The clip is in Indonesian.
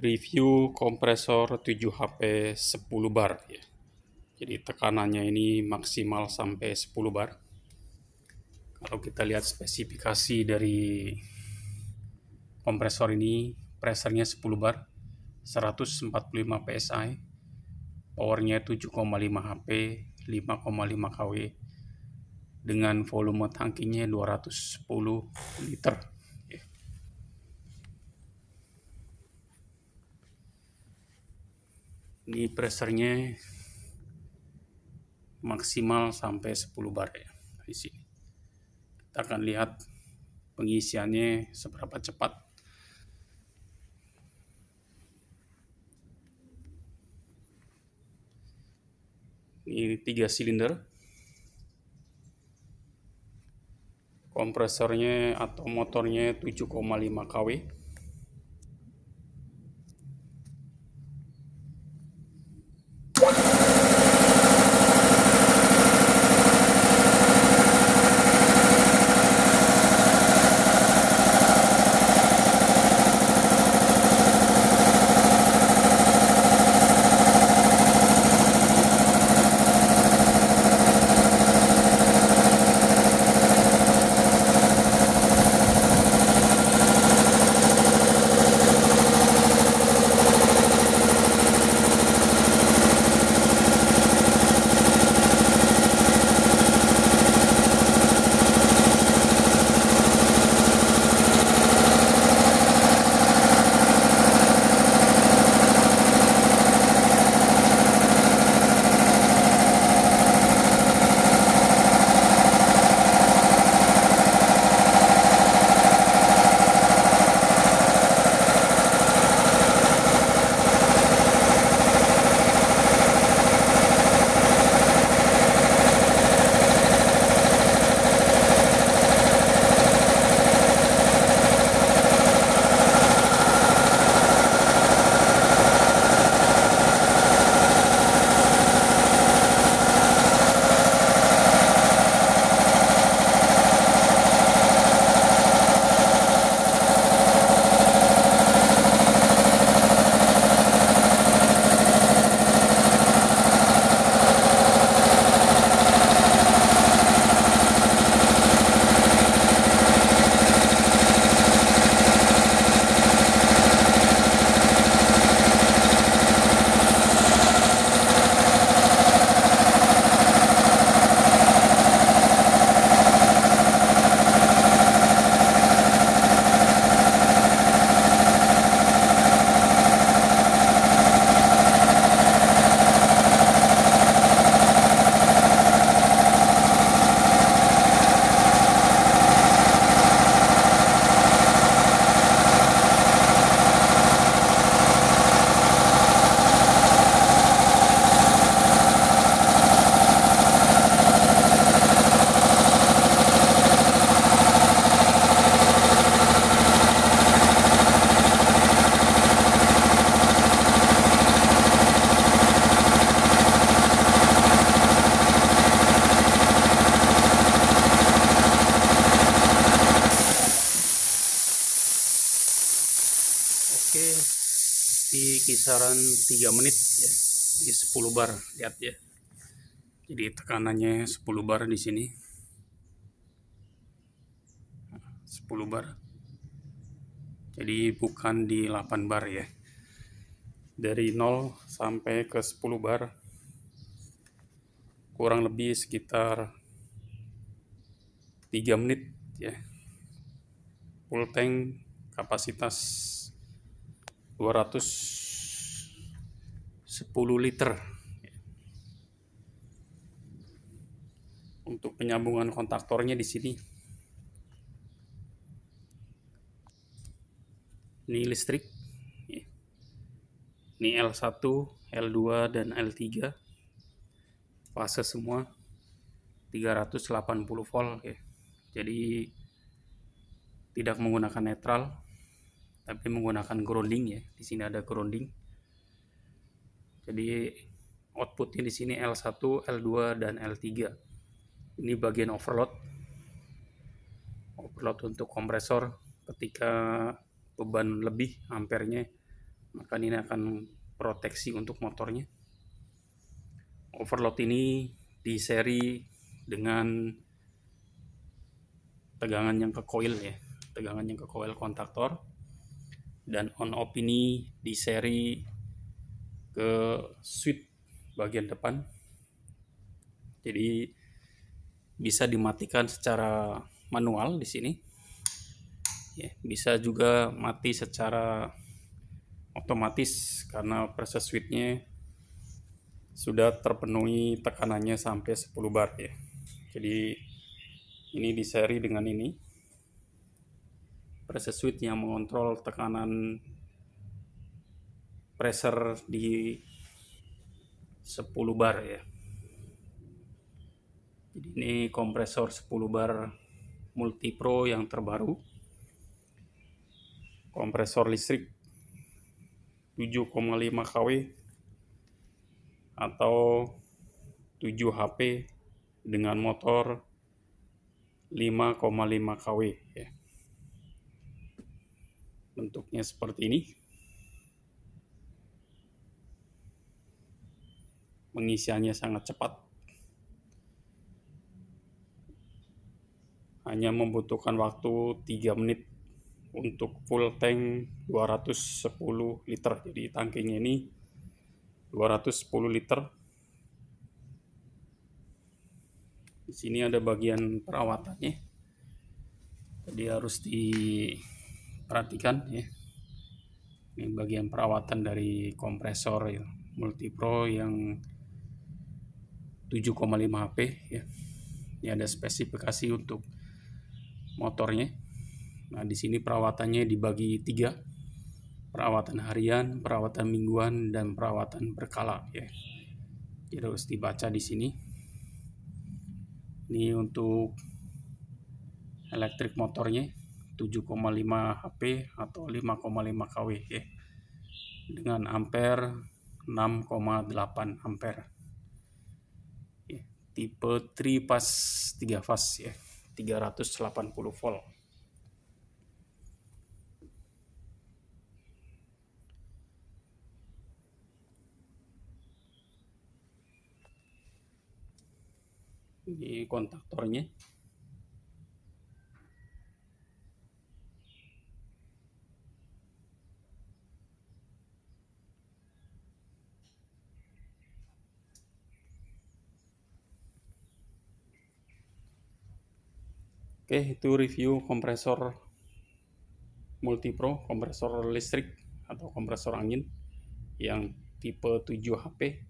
review kompresor 7HP 10 bar ya. Jadi tekanannya ini maksimal sampai 10 bar. Kalau kita lihat spesifikasi dari kompresor ini, pressernya 10 bar, 145 PSI, powernya 7,5 HP, 5,5 kW, dengan volume tangkinya 210 liter. ini pressernya maksimal sampai 10 bar ya di sini kita akan lihat pengisiannya seberapa cepat ini tiga silinder kompresornya atau motornya 7,5 kW kisaran 3 menit ya. Ini iya, 10 bar, lihat ya. Jadi tekanannya 10 bar di sini. 10 bar. Jadi bukan di 8 bar ya. Dari 0 sampai ke 10 bar kurang lebih sekitar 3 menit ya. Full tank kapasitas 200 10 liter untuk penyambungan kontaktornya di sini ini listrik ini L1, L2, dan L3 fase semua 380 volt ya. jadi tidak menggunakan netral tapi menggunakan grounding ya di sini ada grounding jadi outputnya di sini L1, L2, dan L3. Ini bagian overload. Overload untuk kompresor ketika beban lebih ampernya maka ini akan proteksi untuk motornya. Overload ini di seri dengan tegangan yang ke coil ya, tegangan yang ke coil kontaktor dan on off ini di seri ke switch bagian depan. Jadi bisa dimatikan secara manual di sini. Ya, bisa juga mati secara otomatis karena proses switchnya sudah terpenuhi tekanannya sampai 10 bar ya. Jadi ini di seri dengan ini. Proses switch yang mengontrol tekanan pressure di 10 bar ya jadi ini kompresor 10 bar Multi Pro yang terbaru kompresor listrik 7,5 kW atau 7 HP dengan motor 5,5 kW ya. Bentuknya seperti ini. pengisiannya sangat cepat. Hanya membutuhkan waktu 3 menit untuk full tank 210 liter. Jadi tangkinya ini 210 liter. Di sini ada bagian perawatannya. Jadi harus diperhatikan ya. Ini bagian perawatan dari kompresor ya, multipro yang 7,5 HP ya. Ini ada spesifikasi untuk motornya. Nah, di sini perawatannya dibagi tiga. Perawatan harian, perawatan mingguan, dan perawatan berkala ya. Jadi harus dibaca di sini. Ini untuk elektrik motornya 7,5 HP atau 5,5 kW ya. Dengan ampere 6,8 ampere tipe 3 pas 3 fast ya 380 volt di kontaktornya Oke, itu review kompresor Multipro, kompresor listrik atau kompresor angin yang tipe 7 HP